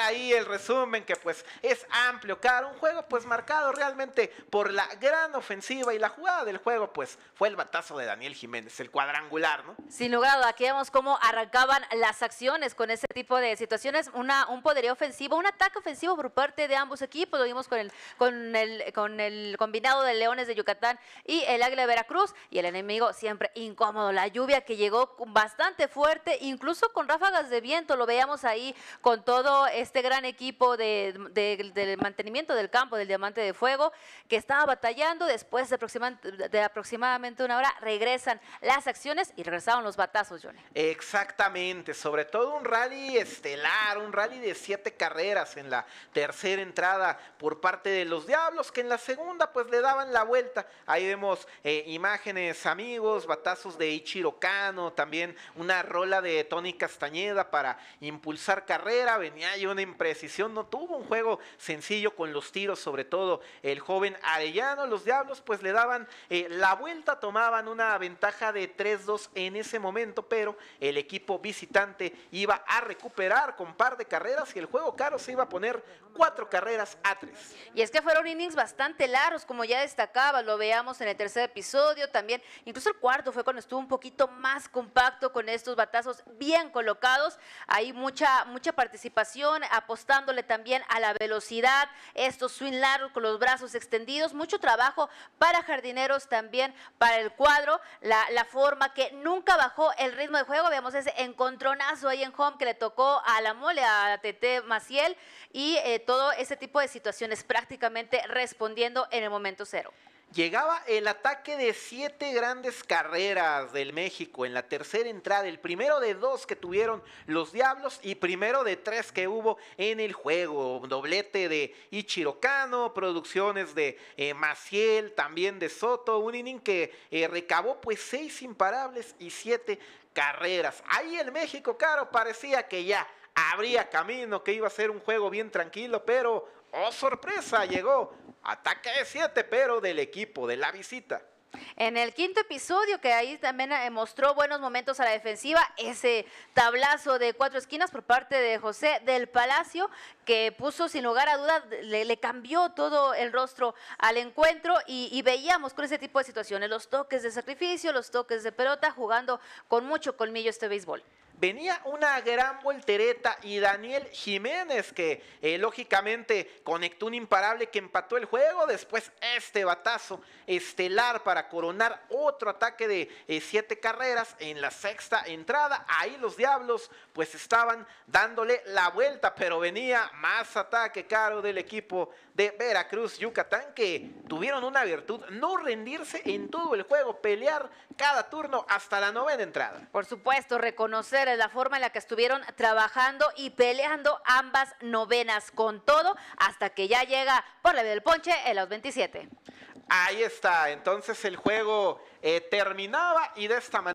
ahí el resumen que pues es amplio, claro, un juego pues marcado realmente por la gran ofensiva y la jugada del juego pues fue el batazo de Daniel Jiménez, el cuadrangular, ¿no? Sin lugar, aquí vemos cómo arrancaban las acciones con ese tipo de situaciones, una, un poderío ofensivo, un ataque ofensivo por parte de ambos equipos, lo vimos con el, con el, con el combinado de Leones de Yucatán y el Águila de Veracruz y el enemigo siempre incómodo, la lluvia que llegó bastante fuerte, incluso con ráfagas de viento, lo veíamos ahí con todo este gran equipo de, del mantenimiento del campo del Diamante de Fuego que estaba batallando. Después de, aproximadamente, una hora regresan las acciones y regresaron los batazos, Johnny. Exactamente, sobre todo un rally estelar, un rally de siete carreras en la tercera entrada por parte de los Diablos que en la segunda pues le daban la vuelta. Ahí vemos eh, imágenes, amigos, batazos de Ichiro Kano, también una rola de Tony Castañeda para impulsar carrera. Venía una imprecisión. No tuvo un juego sencillo con los tiros, sobre todo el joven Arellano. Los Diablos pues le daban eh, la vuelta, tomaban una ventaja de 3-2 en ese momento, pero el equipo visitante iba a recuperar con par de carreras y el juego caro se iba a poner cuatro carreras a tres. Y es que fueron innings bastante largos, como ya destacaba, lo veamos en el tercer episodio también, incluso el cuarto fue cuando estuvo un poquito más compacto con estos batazos bien colocados, hay mucha, mucha participación apostándole también a la velocidad, estos swing largos con los brazos extendidos, mucho trabajo para jardineros también, para el cuadro, la, forma que nunca bajó el ritmo de juego, vemos ese encontronazo ahí en home que le tocó a la mole, a Tete Maciel y eh, todo ese tipo de situaciones prácticamente respondiendo en el momento cero. Llegaba el ataque de siete grandes carreras del México en la tercera entrada, el primero de dos que tuvieron los Diablos y primero de tres que hubo en el juego. Doblete de Ichirocano, producciones de eh, Maciel, también de Soto, un inning que eh, recabó pues seis imparables y siete carreras. Ahí el México, claro, parecía que ya habría camino, que iba a ser un juego bien tranquilo, pero, oh sorpresa, llegó Ataque de 7, pero del equipo, de la visita. En el quinto episodio, que ahí también eh, mostró buenos momentos a la defensiva, ese tablazo de cuatro esquinas por parte de José del Palacio, que puso sin lugar a duda, le, cambió todo el rostro al encuentro y, veíamos con ese tipo de situaciones los toques de sacrificio, los toques de pelota, jugando con mucho colmillo este béisbol venía una gran voltereta y Daniel Jiménez que eh, lógicamente conectó un imparable que empató el juego, después este batazo estelar para coronar otro ataque de eh, siete carreras en la sexta entrada, ahí los diablos pues estaban dándole la vuelta, pero venía más ataque caro del equipo de Veracruz, Yucatán, que tuvieron una virtud, no rendirse en todo el juego, pelear cada turno hasta la novena entrada. Por supuesto, reconocer de la forma en la que estuvieron trabajando y peleando ambas novenas con todo hasta que ya llega por la vía del ponche en los 27. Ahí está, entonces el juego eh, terminaba y de esta manera...